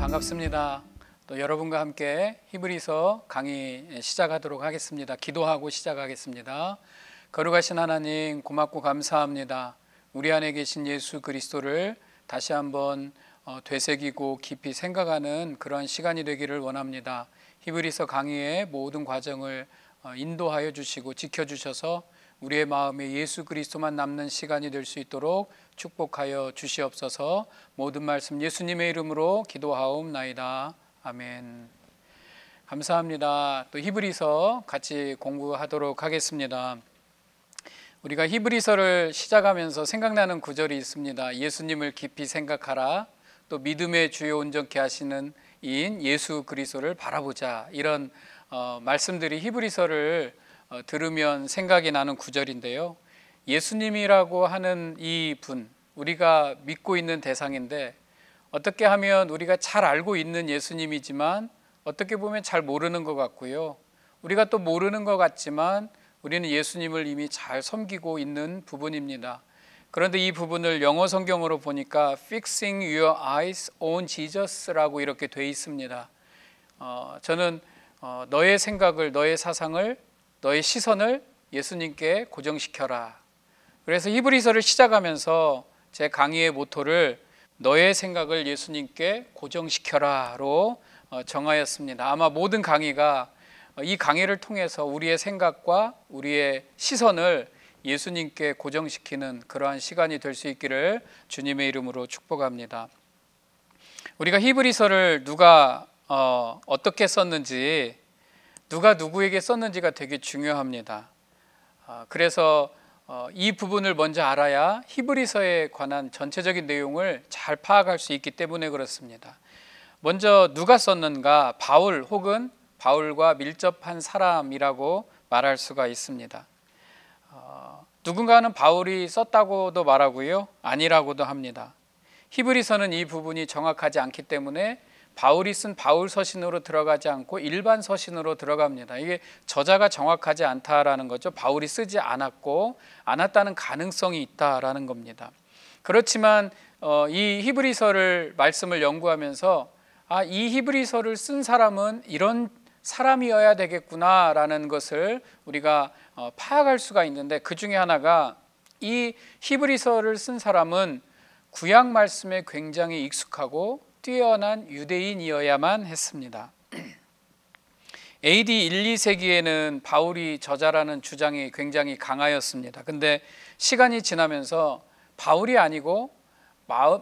반갑습니다. 또 여러분과 함께 히브리서 강의 시작하도록 하겠습니다. 기도하고 시작하겠습니다. 거룩하신 하나님 고맙고 감사합니다. 우리 안에 계신 예수 그리스도를 다시 한번 어, 되새기고 깊이 생각하는 그런 시간이 되기를 원합니다. 히브리서 강의의 모든 과정을 어, 인도하여 주시고 지켜 주셔서 우리의 마음에 예수 그리스도만 남는 시간이 될 수 있도록 축복하여 주시옵소서. 모든 말씀 예수님의 이름으로 기도하옵나이다. 아멘. 감사합니다. 또 히브리서 같이 공부하도록 하겠습니다. 우리가 히브리서를 시작하면서 생각나는 구절이 있습니다. 예수님을 깊이 생각하라. 또 믿음의 주요 온전케 하시는 이인 예수 그리스도를 바라보자. 이런 어, 말씀들이 히브리서를 어, 들으면 생각이 나는 구절인데요. 예수님이라고 하는 이 분, 우리가 믿고 있는 대상인데 어떻게 하면 우리가 잘 알고 있는 예수님이지만 어떻게 보면 잘 모르는 것 같고요. 우리가 또 모르는 것 같지만 우리는 예수님을 이미 잘 섬기고 있는 부분입니다. 그런데 이 부분을 영어 성경으로 보니까 fixing your eyes on Jesus라고 이렇게 돼 있습니다. 어, 저는 어, 너의 생각을 너의 사상을 너의 시선을 예수님께 고정시켜라. 그래서 히브리서를 시작하면서 제 강의의 모토를 너의 생각을 예수님께 고정시켜라로 어, 정하였습니다. 아마 모든 강의가 어, 이 강의를 통해서 우리의 생각과 우리의 시선을 예수님께 고정시키는 그러한 시간이 될 수 있기를 주님의 이름으로 축복합니다. 우리가 히브리서를 누가 어, 떻게 썼는지 누가 누구에게 썼는지가 되게 중요합니다. 아, 그래서 어, 이 부분을 먼저 알아야 히브리서에 관한 전체적인 내용을 잘 파악할 수 있기 때문에 그렇습니다. 먼저 누가 썼는가 바울 혹은 바울과 밀접한 사람이라고 말할 수가 있습니다. 어, 누군가는 바울이 썼다고도 말하고요. 아니라고도 합니다. 히브리서는 이 부분이 정확하지 않기 때문에 바울이 쓴 바울 서신으로 들어가지 않고 일반 서신으로 들어갑니다. 이게 저자가 정확하지 않다라는 거죠. 바울이 쓰지 않았고 않았다는 가능성이 있다라는 겁니다. 그렇지만 어, 이 히브리서를 말씀을 연구하면서 아, 이 히브리서를 쓴 사람은 이런 사람이어야 되겠구나라는 것을 우리가 어, 파악할 수가 있는데 그 중에 하나가 이 히브리서를 쓴 사람은 구약 말씀에 굉장히 익숙하고 뛰어난 유대인이어야만 했습니다. AD 1, 2세기에는 바울이 저자라는 주장이 굉장히 강하였습니다. 근데 시간이 지나면서 바울이 아니고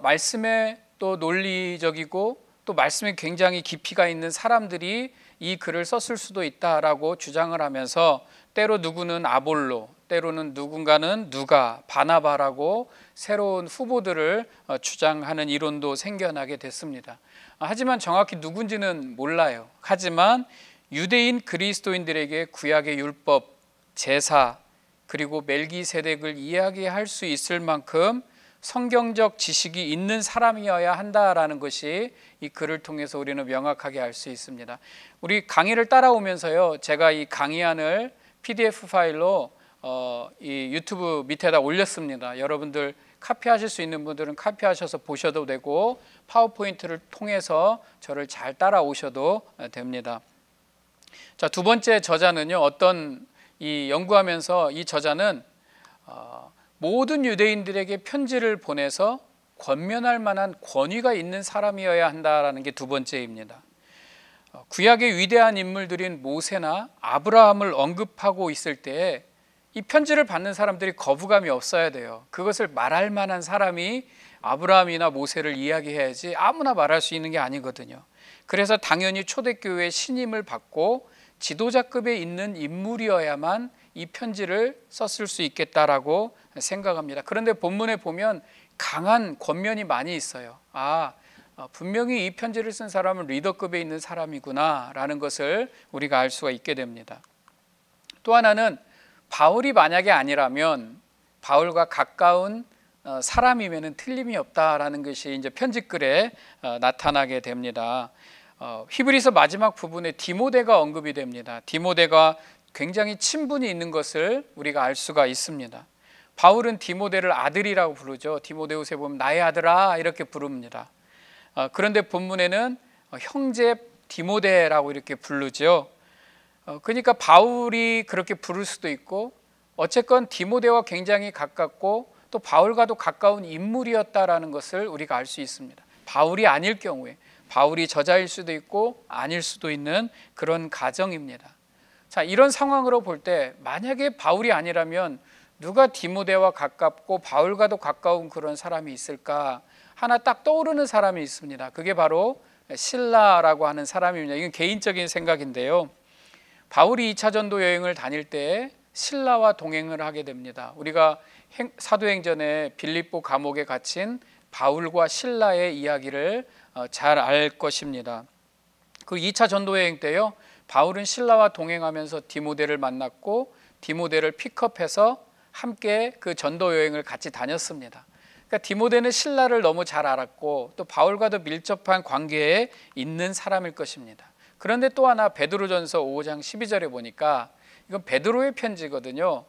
말씀에 또 논리적이고 또 말씀에 굉장히 깊이가 있는 사람들이 이 글을 썼을 수도 있다라고 주장을 하면서 때로 누구는 아볼로, 때로는 누군가는 누가 바나바라고 새로운 후보들을 어, 주장하는 이론도 생겨나게 됐습니다. 아, 하지만 정확히 누군지는 몰라요. 하지만 유대인 그리스도인들에게 구약의 율법, 제사, 그리고 멜기세덱을 이야기할 수 있을 만큼 성경적 지식이 있는 사람이어야 한다라는 것이 이 글을 통해서 우리는 명확하게 알 수 있습니다. 우리 강의를 따라오면서요. 제가 이 강의안을 PDF 파일로 어, 이 유튜브 밑에다 올렸습니다. 여러분들 카피하실 수 있는 분들은 카피하셔서 보셔도 되고 파워포인트를 통해서 저를 잘 따라오셔도 됩니다. 자, 두 번째 저자는요. 어떤 이 연구하면서 이 저자는 어, 모든 유대인들에게 편지를 보내서 권면할 만한 권위가 있는 사람이어야 한다라는 게 두 번째입니다. 어, 구약의 위대한 인물들인 모세나 아브라함을 언급하고 있을 때이 편지를 받는 사람들이 거부감이 없어야 돼요. 그것을 말할 만한 사람이 아브라함이나 모세를 이야기해야지 아무나 말할 수 있는 게 아니거든요. 그래서 당연히 초대교회 신임을 받고 지도자급에 있는 인물이어야만 이 편지를 썼을 수 있겠다라고 생각합니다. 그런데 본문에 보면 강한 권면이 많이 있어요. 아, 어, 분명히 이 편지를 쓴 사람은 리더급에 있는 사람이구나라는 것을 우리가 알 수가 있게 됩니다. 또 하나는 바울이 만약에 아니라면 바울과 가까운 어, 사람이면은 틀림이 없다라는 것이 이제 편집글에 어, 나타나게 됩니다. 어, 히브리서 마지막 부분에 디모데가 언급이 됩니다. 디모데가 굉장히 친분이 있는 것을 우리가 알 수가 있습니다. 바울은 디모데를 아들이라고 부르죠. 디모데우세 보면 나의 아들아 이렇게 부릅니다. 그런데 본문에는 형제 디모데라고 이렇게 부르죠. 어, 그러니까 바울이 그렇게 부를 수도 있고 어쨌건 디모데와 굉장히 가깝고 또 바울과도 가까운 인물이었다라는 것을 우리가 알 수 있습니다. 바울이 아닐 경우에 바울이 저자일 수도 있고 아닐 수도 있는 그런 가정입니다. 자, 이런 상황으로 볼 때 만약에 바울이 아니라면 누가 디모데와 가깝고 바울과도 가까운 그런 사람이 있을까? 하나 딱 떠오르는 사람이 있습니다. 그게 바로 신라라고 하는 사람입니다. 이건 개인적인 생각인데요. 바울이 2차 전도 여행을 다닐 때 신라와 동행을 하게 됩니다. 우리가 사도행전에 빌립보 감옥에 갇힌 바울과 신라의 이야기를 어, 잘알 것입니다. 그 2차 전도 여행 때요. 바울은 신라와 동행하면서 디모데를 만났고 디모데를 픽업해서 함께 그 전도 여행을 같이 다녔습니다. 그러니까 디모데는 신라를 너무 잘 알았고 또 바울과도 밀접한 관계에 있는 사람일 것입니다. 그런데 또 하나 베드로전서 5장 12절에 보니까 이건 베드로의 편지거든요.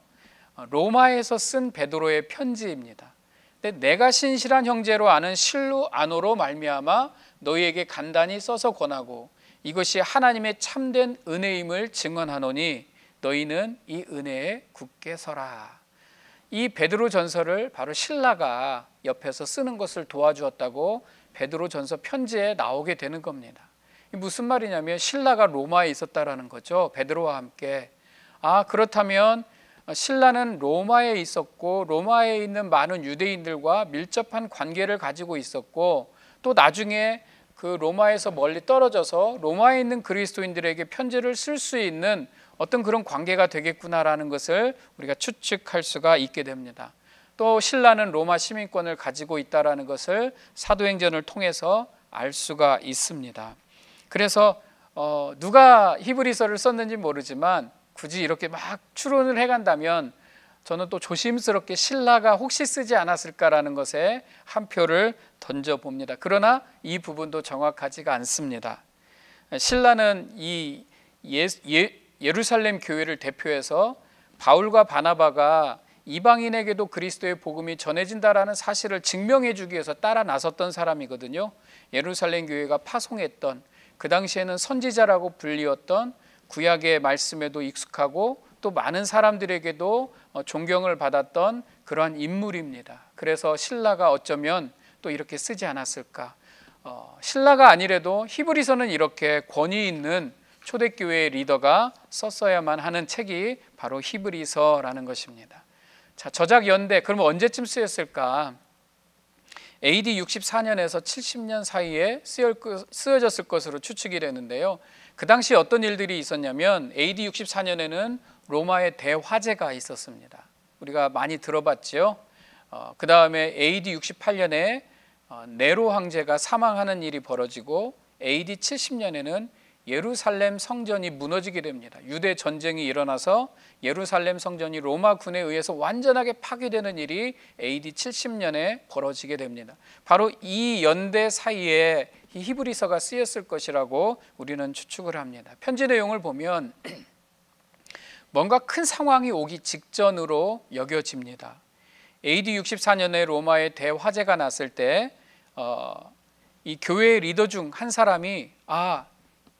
어, 로마에서 쓴 베드로의 편지입니다. 근데 내가 신실한 형제로 아는 실루 안으로 말미암아 너희에게 간단히 써서 권하고 이것이 하나님의 참된 은혜임을 증언하노니 너희는 이 은혜에 굳게 서라. 이 베드로 전서를 바로 신라가 옆에서 쓰는 것을 도와주었다고 베드로 전서 편지에 나오게 되는 겁니다. 무슨 말이냐면 신라가 로마에 있었다라는 거죠. 베드로와 함께. 아, 그렇다면 신라는 로마에 있었고 로마에 있는 많은 유대인들과 밀접한 관계를 가지고 있었고 또 나중에 그 로마에서 멀리 떨어져서 로마에 있는 그리스도인들에게 편지를 쓸 수 있는 어떤 그런 관계가 되겠구나라는 것을 우리가 추측할 수가 있게 됩니다. 또 신라는 로마 시민권을 가지고 있다라는 것을 사도행전을 통해서 알 수가 있습니다. 그래서 어, 누가 히브리서를 썼는지 모르지만 굳이 이렇게 막 추론을 해간다면 저는 또 조심스럽게 신라가 혹시 쓰지 않았을까라는 것에 한 표를 던져 봅니다. 그러나 이 부분도 정확하지가 않습니다. 신라는 이 예, 예 루살렘 교회를 대표해서 바울과 바나바가 이방인에게도 그리스도의 복음이 전해진다라는 사실을 증명해 주기 위해서 따라 나섰던 사람이거든요. 예루살렘 교회가 파송했던 그 당시에는 선지자라고 불리었던 구약의 말씀에도 익숙하고 또 많은 사람들에게도 어, 존경을 받았던 그러한 인물입니다. 그래서 신라가 어쩌면 또 이렇게 쓰지 않았을까. 어, 신라가 아니래도 히브리서는 이렇게 권위 있는 초대교회의 리더가 썼어야만 하는 책이 바로 히브리서라는 것입니다. 자, 저작 연대, 그러 언제쯤 쓰였을까? AD 64년에서 70년 사이에 쓰여졌을 것으로 추측이 되는데요. 그 당시 어떤 일들이 있었냐면 AD 64년에는 로마의 대화재가 있었습니다. 우리가 많이 들어봤지요. 어, 그 다음에 AD 68년에 어, 네로 황제가 사망하는 일이 벌어지고 AD 70년에는 예루살렘 성전이 무너지게 됩니다. 유대 전쟁이 일어나서 예루살렘 성전이 로마 군에 의해서 완전하게 파괴되는 일이 AD 70년에 벌어지게 됩니다. 바로 이 연대 사이에 이 히브리서가 쓰였을 것이라고 우리는 추측을 합니다. 편지 내용을 보면 뭔가 큰 상황이 오기 직전으로 여겨집니다. AD 64년에 로마에 대화재가 났을 때, 어, 교회의 리더 중 한 사람이, 아,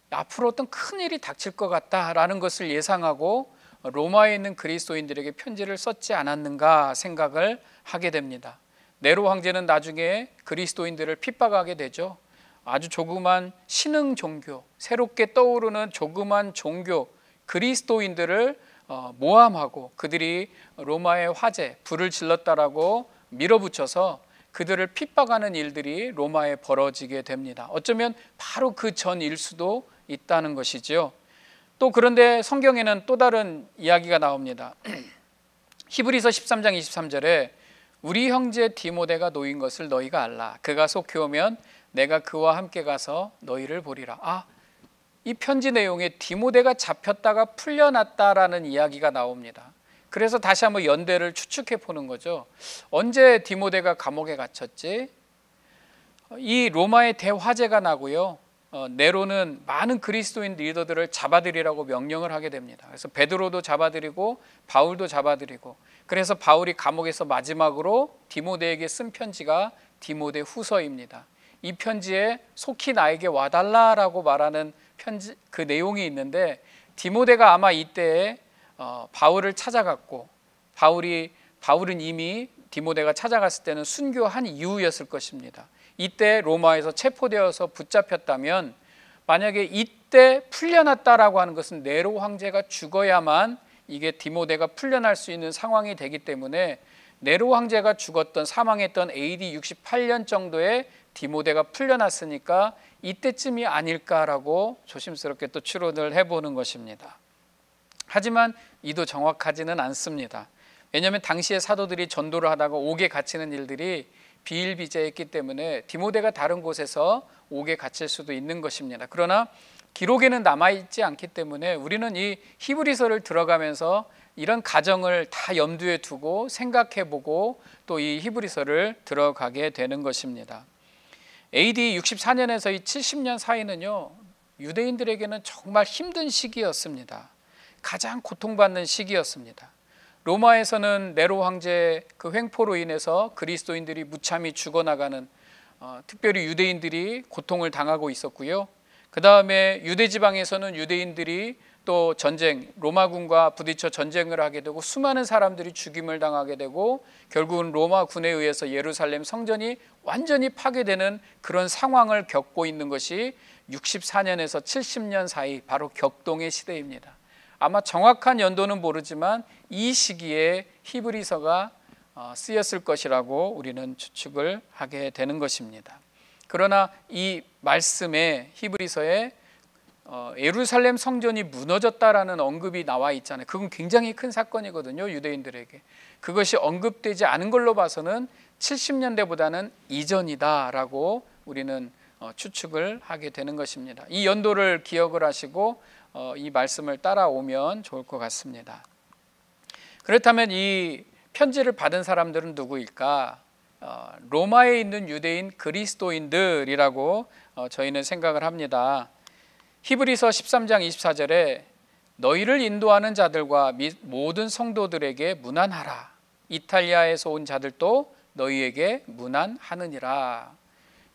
앞으로 어떤 큰 일이 닥칠 것 같다라는 것을 예상하고 로마에 있는 그리스도인들에게 편지를 썼지 않았는가 생각을 하게 됩니다. 네로 황제는 나중에 그리스도인들을 핍박하게 되죠. 아주 조그만 신흥 종교, 새롭게 떠오르는 조그만 종교 그리스도인들을 어, 모함하고 그들이 로마의 화재, 불을 질렀다라고 밀어붙여서 그들을 핍박하는 일들이 로마에 벌어지게 됩니다. 어쩌면 바로 그 전일 수도 있다는 것이지요. 또 그런데 성경에는 또 다른 이야기가 나옵니다. 히브리서 13장 23절에 우리 형제 디모데가 놓인 것을 너희가 알라. 그가 속히 오면 내가 그와 함께 가서 너희를 보리라. 아, 이 편지 내용에 디모데가 잡혔다가 풀려났다라는 이야기가 나옵니다. 그래서 다시 한번 연대를 추측해 보는 거죠. 언제 디모데가 감옥에 갇혔지? 이 로마의 대화제가 나고요. 어, 네로는 많은 그리스도인 리더들을 잡아들이라고 명령을 하게 됩니다. 그래서 베드로도 잡아들이고 바울도 잡아들이고 그래서 바울이 감옥에서 마지막으로 디모데에게 쓴 편지가 디모데 후서입니다. 이 편지에 속히 나에게 와달라라고 말하는 편지 그 내용이 있는데 디모데가 아마 이때 어, 바울을 찾아갔고 바울이 바울은 이미 디모데가 찾아갔을 때는 순교한 이후였을 것입니다. 이때 로마에서 체포되어서 붙잡혔다면 만약에 이때 풀려났다라고 하는 것은 네로 황제가 죽어야만 이게 디모데가 풀려날 수 있는 상황이 되기 때문에 네로 황제가 죽었던 사망했던 AD 68년 정도에 디모데가 풀려났으니까 이때쯤이 아닐까라고 조심스럽게 또 추론을 해보는 것입니다. 하지만 이도 정확하지는 않습니다. 왜냐하면 당시에 사도들이 전도를 하다가 옥에 갇히는 일들이 비일비재했기 때문에 디모데가 다른 곳에서 옥에 갇힐 수도 있는 것입니다. 그러나 기록에는 남아 있지 않기 때문에 우리는 이 히브리서를 들어가면서 이런 가정을 다 염두에 두고 생각해 보고 또 이 히브리서를 들어가게 되는 것입니다. AD 64년에서 이 70년 사이는요. 유대인들에게는 정말 힘든 시기였습니다. 가장 고통받는 시기였습니다. 로마에서는 네로 황제 그 횡포로 인해서 그리스도인들이 무참히 죽어나가는 어, 특별히 유대인들이 고통을 당하고 있었고요. 그 다음에 유대 지방에서는 유대인들이 또 전쟁, 로마군과 부딪혀 전쟁을 하게 되고 수많은 사람들이 죽임을 당하게 되고 결국은 로마 군에 의해서 예루살렘 성전이 완전히 파괴되는 그런 상황을 겪고 있는 것이 64년에서 70년 사이 바로 격동의 시대입니다. 아마 정확한 연도는 모르지만 이 시기에 히브리서가 어, 쓰였을 것이라고 우리는 추측을 하게 되는 것입니다. 그러나 이 말씀에 히브리서에 어, 예루살렘 성전이 무너졌다라는 언급이 나와 있잖아요. 그건 굉장히 큰 사건이거든요. 유대인들에게. 그것이 언급되지 않은 걸로 봐서는 70년대보다는 이전이다라고 우리는 어, 추측을 하게 되는 것입니다. 이 연도를 기억을 하시고 어, 이 말씀을 따라오면 좋을 것 같습니다. 그렇다면 이 편지를 받은 사람들은 누구일까? 어, 로마에 있는 유대인 그리스도인들이라고 저희는 생각을 합니다. 히브리서 13장 24절에 너희를 인도하는 자들과 모든 성도들에게 문안하라. 이탈리아에서 온 자들도 너희에게 문안하느니라.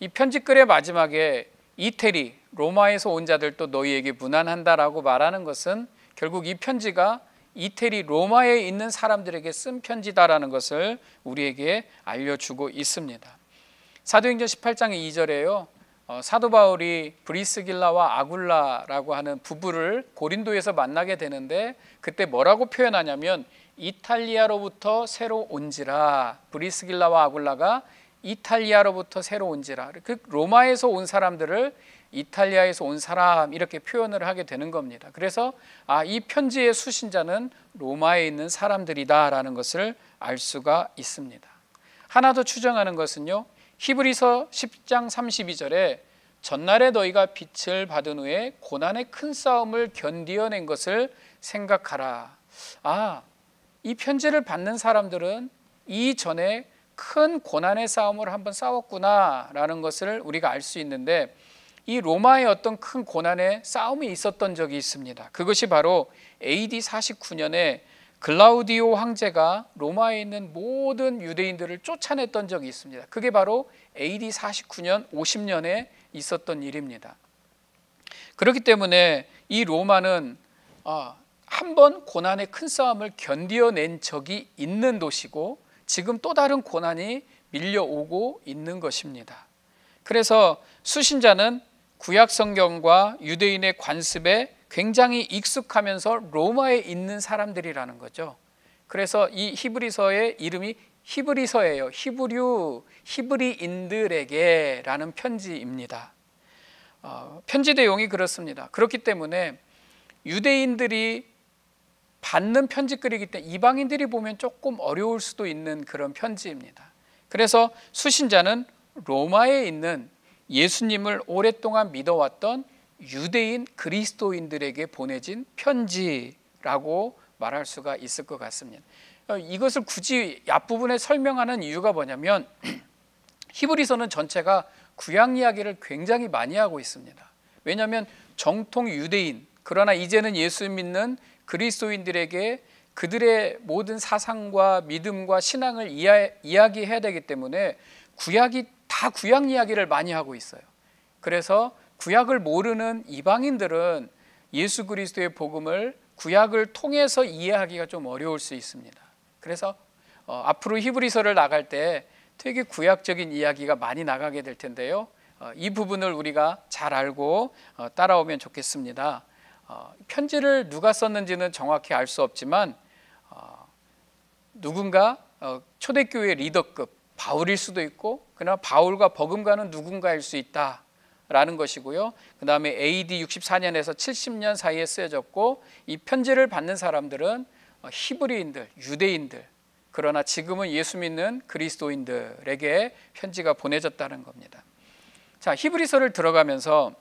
이 편지글의 마지막에 이태리 로마에서 온 자들도 너희에게 무난한다라고 말하는 것은 결국 이 편지가 이태리 로마에 있는 사람들에게 쓴 편지다라는 것을 우리에게 알려주고 있습니다. 사도행전 1 8장 2절에요. 어, 사도 바울이 브리스길라와 아굴라라고 하는 부부를 고린도에서 만나게 되는데 그때 뭐라고 표현하냐면 이탈리아로부터 새로 온지라 브리스길라와 아굴라가 이탈리아로부터 새로 온지라. 그 로마에서 온 사람들을 이탈리아에서 온 사람 이렇게 표현을 하게 되는 겁니다. 그래서 아, 이 편지의 수신자는 로마에 있는 사람들이다라는 것을 알 수가 있습니다. 하나 더 추정하는 것은요. 히브리서 10장 32절에 전날에 너희가 빛을 받은 후에 고난의 큰 싸움을 견디어낸 것을 생각하라. 아, 이 편지를 받는 사람들은 이전에 큰 고난의 싸움을 한번 싸웠구나라는 것을 우리가 알 수 있는데 이 로마의 어떤 큰 고난의 싸움이 있었던 적이 있습니다. 그것이 바로 AD 49년에 글라우디오 황제가 로마에 있는 모든 유대인들을 쫓아냈던 적이 있습니다. 그게 바로 AD 49년 50년에 있었던 일입니다. 그렇기 때문에 이 로마는 아, 한번 고난의 큰 싸움을 견디어낸 적이 있는 도시고 지금 또 다른 고난이 밀려오고 있는 것입니다. 그래서 수신자는 구약 성경과 유대인의 관습에 굉장히 익숙하면서 로마에 있는 사람들이라는 거죠. 그래서 이 히브리서의 이름이 히브리서예요. 히브류, 히브리인들에게라는 편지입니다. 어, 편지 내용이 그렇습니다. 그렇기 때문에 유대인들이 받는 편지글이기 때문에 이방인들이 보면 조금 어려울 수도 있는 그런 편지입니다. 그래서 수신자는 로마에 있는 예수님을 오랫동안 믿어왔던 유대인 그리스도인들에게 보내진 편지라고 말할 수가 있을 것 같습니다. 어, 이것을 굳이 앞부분에 설명하는 이유가 뭐냐면 히브리서는 전체가 구약 이야기를 굉장히 많이 하고 있습니다. 왜냐하면 정통 유대인 그러나 이제는 예수 믿는 그리스도인들에게 그들의 모든 사상과 믿음과 신앙을 이야, 이야기해야 되기 때문에 구약이 다 구약 이야기를 많이 하고 있어요. 그래서 구약을 모르는 이방인들은 예수 그리스도의 복음을 구약을 통해서 이해하기가 좀 어려울 수 있습니다. 그래서 어, 앞으로 히브리서를 나갈 때 되게 구약적인 이야기가 많이 나가게 될 텐데요. 어, 이 부분을 우리가 잘 알고 어, 따라오면 좋겠습니다. 어, 편지를 누가 썼는지는 정확히 알 수 없지만 어, 누군가 어, 초대교회 리더급 바울일 수도 있고 그러나 바울과 버금가는 누군가일 수 있다. 라는 것이고요. 그 다음에 AD 64년에서 70년 사이에 쓰여졌고 이 편지를 받는 사람들은 히브리인들, 유대인들, 그러나 지금은 예수 믿는 그리스도인들에게 편지가 보내졌다는 겁니다. 자, 히브리서를 들어가면서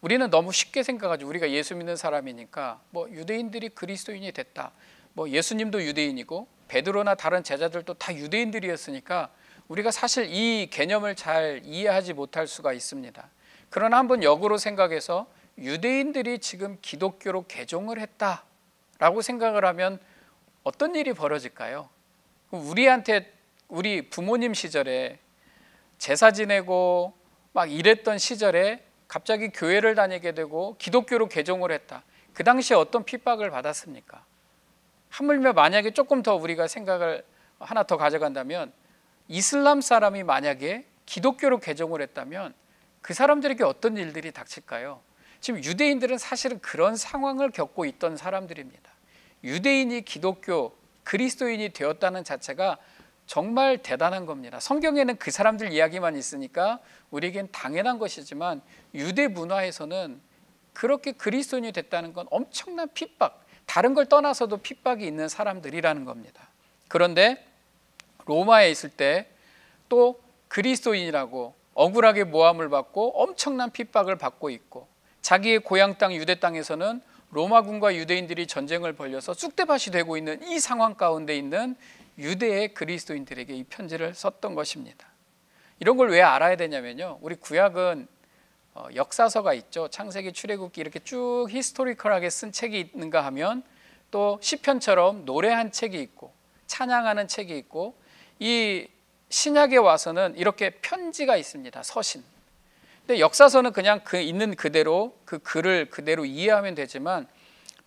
우리는 너무 쉽게 생각하죠. 우리가 예수 믿는 사람이니까 뭐 유대인들이 그리스도인이 됐다. 뭐 예수님도 유대인이고 베드로나 다른 제자들도 다 유대인들이었으니까 우리가 사실 이 개념을 잘 이해하지 못할 수가 있습니다. 그러나 한번 역으로 생각해서 유대인들이 지금 기독교로 개종을 했다라고 생각을 하면 어떤 일이 벌어질까요? 우리한테 우리 부모님 시절에 제사 지내고 막 이랬던 시절에 갑자기 교회를 다니게 되고 기독교로 개종을 했다. 그 당시에 어떤 핍박을 받았습니까? 하물며 만약에 조금 더 우리가 생각을 하나 더 가져간다면 이슬람 사람이 만약에 기독교로 개종을 했다면 그 사람들에게 어떤 일들이 닥칠까요? 지금 유대인들은 사실은 그런 상황을 겪고 있던 사람들입니다. 유대인이 기독교 그리스도인이 되었다는 자체가 정말 대단한 겁니다. 성경에는 그 사람들 이야기만 있으니까 우리에겐 당연한 것이지만 유대 문화에서는 그렇게 그리스도인이 됐다는 건 엄청난 핍박, 다른 걸 떠나서도 핍박이 있는 사람들이라는 겁니다. 그런데 로마에 있을 때 또 그리스도인이라고 억울하게 모함을 받고 엄청난 핍박을 받고 있고 자기의 고향 땅 유대 땅에서는 로마군과 유대인들이 전쟁을 벌려서 쑥대밭이 되고 있는 이 상황 가운데 있는 유대의 그리스도인들에게 이 편지를 썼던 것입니다. 이런 걸 왜 알아야 되냐면요. 우리 구약은 어, 역사서가 있죠. 창세기, 출애굽기 이렇게 쭉 히스토리컬하게 쓴 책이 있는가 하면 또 시편처럼 노래한 책이 있고 찬양하는 책이 있고 이 신약에 와서는 이렇게 편지가 있습니다. 서신. 근데 역사서는 그냥 그 있는 그대로 그 글을 그대로 이해하면 되지만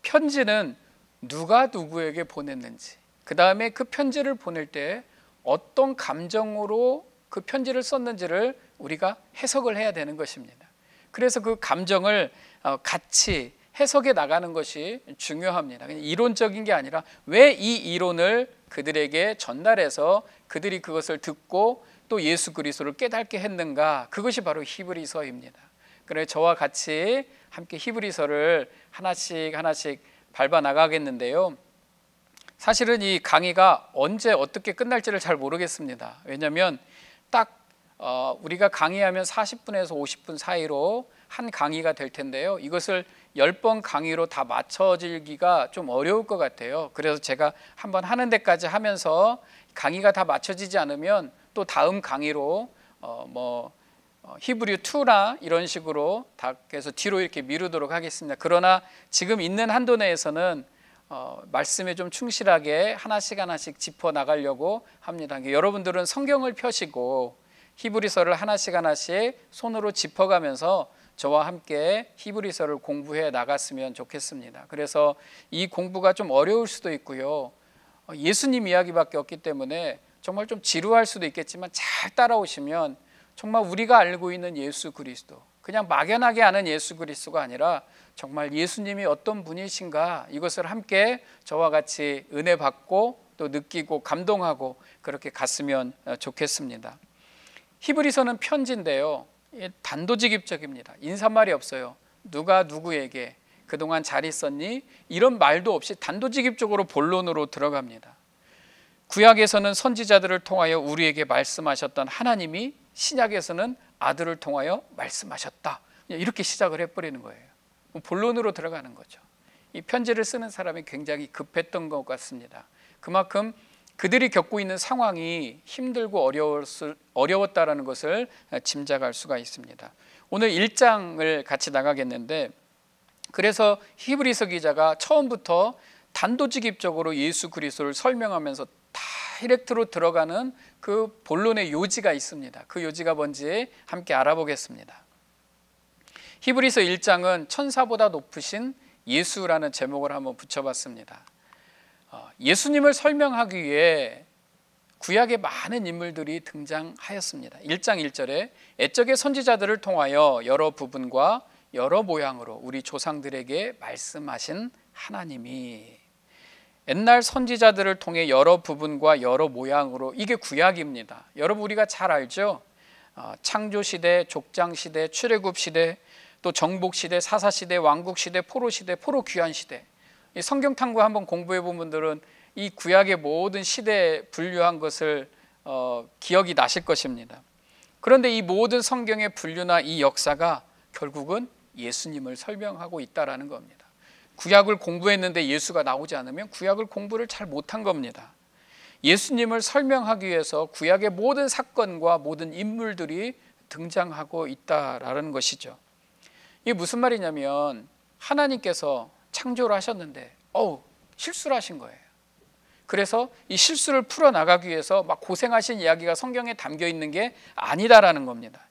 편지는 누가 누구에게 보냈는지 그 다음에 그 편지를 보낼 때 어떤 감정으로 그 편지를 썼는지를 우리가 해석을 해야 되는 것입니다. 그래서 그 감정을 어, 같이 해석해 나가는 것이 중요합니다. 이론적인 게 아니라 왜 이 이론을 그들에게 전달해서 그들이 그것을 듣고 또 예수 그리스도를 깨닫게 했는가? 그것이 바로 히브리서입니다. 그래 저와 같이 함께 히브리서를 하나씩 하나씩 밟아 나가겠는데요. 사실은 이 강의가 언제 어떻게 끝날지를 잘 모르겠습니다. 왜냐하면 딱 어, 우리가 강의하면 40분에서 50분 사이로 한 강의가 될 텐데요. 이것을 10번 강의로 다 맞춰지기가 좀 어려울 것 같아요. 그래서 제가 한번 하는 데까지 하면서 강의가 다 맞춰지지 않으면 또 다음 강의로 어, 뭐 어, 히브리 2나 이런 식으로 다 계속 뒤로 이렇게 미루도록 하겠습니다. 그러나 지금 있는 한도 내에서는 어, 말씀에 좀 충실하게 하나씩 하나씩 짚어 나가려고 합니다. 그러니까 여러분들은 성경을 펴시고 히브리서를 하나씩 하나씩 손으로 짚어가면서 저와 함께 히브리서를 공부해 나갔으면 좋겠습니다. 그래서 이 공부가 좀 어려울 수도 있고요. 어, 예수님 이야기밖에 없기 때문에 정말 좀 지루할 수도 있겠지만 잘 따라오시면 정말 우리가 알고 있는 예수 그리스도 그냥 막연하게 아는 예수 그리스도가 아니라 정말 예수님이 어떤 분이신가 이것을 함께 저와 같이 은혜 받고 또 느끼고 감동하고 그렇게 갔으면 어, 좋겠습니다. 히브리서는 편지인데요. 단도직입적입니다. 인사말이 없어요. 누가 누구에게 그동안 잘 있었니? 이런 말도 없이 단도직입적으로 본론으로 들어갑니다. 구약에서는 선지자들을 통하여 우리에게 말씀하셨던 하나님이 신약에서는 아들을 통하여 말씀하셨다. 이렇게 시작을 해버리는 거예요. 본론으로 들어가는 거죠. 이 편지를 쓰는 사람이 굉장히 급했던 것 같습니다. 그만큼 그들이 겪고 있는 상황이 힘들고 어려웠을, 어려웠다라는 것을 짐작할 수가 있습니다. 오늘 1장을 같이 나가겠는데 그래서 히브리서 기자가 처음부터 단도직입적으로 예수 그리스도를 설명하면서 다이렉트로 들어가는 그 본론의 요지가 있습니다. 그 요지가 뭔지 함께 알아보겠습니다. 히브리서 1장은 천사보다 높으신 예수라는 제목을 한번 붙여봤습니다. 어, 예수님을 설명하기 위해 구약의 많은 인물들이 등장하였습니다. 1장 1절에 애적의 선지자들을 통하여 여러 부분과 여러 모양으로 우리 조상들에게 말씀하신 하나님이 옛날 선지자들을 통해 여러 부분과 여러 모양으로 이게 구약입니다. 여러분 우리가 잘 알죠? 어, 창조 시대, 족장 시대, 출애굽 시대 또 정복시대, 사사시대, 왕국시대, 포로시대, 포로귀환시대 성경 탐구 한번 공부해 본 분들은 이 구약의 모든 시대에 분류한 것을 어, 기억이 나실 것입니다. 그런데 이 모든 성경의 분류나 이 역사가 결국은 예수님을 설명하고 있다라는 겁니다. 구약을 공부했는데 예수가 나오지 않으면 구약을 공부를 잘 못한 겁니다. 예수님을 설명하기 위해서 구약의 모든 사건과 모든 인물들이 등장하고 있다라는 것이죠. 이게 무슨 말이냐면 하나님께서 창조를 하셨는데 어우 실수를 하신 거예요. 그래서 이 실수를 풀어 나가기 위해서 막 고생하신 이야기가 성경에 담겨 있는 게 아니다라는 겁니다.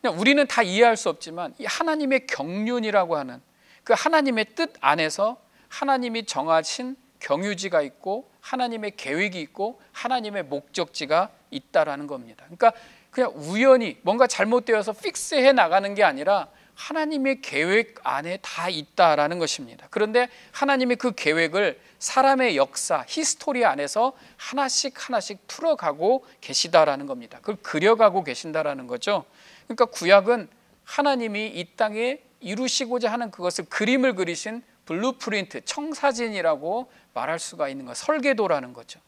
그냥 우리는 다 이해할 수 없지만 이 하나님의 경륜이라고 하는 그 하나님의 뜻 안에서 하나님이 정하신 경유지가 있고 하나님의 계획이 있고 하나님의 목적지가 있다라는 겁니다. 그러니까 그냥 우연히 뭔가 잘못되어서 픽스해 나가는 게 아니라 하나님의 계획 안에 다 있다라는 것입니다. 그런데 하나님이 그 계획을 사람의 역사, 히스토리 안에서 하나씩 하나씩 풀어가고 계시다라는 겁니다. 그걸 그려가고 계신다라는 거죠. 그러니까 구약은 하나님이 이 땅에 이루시고자 하는 그것을 그림을 그리신 블루프린트, 청사진이라고 말할 수가 있는 거, 설계도라는 거죠.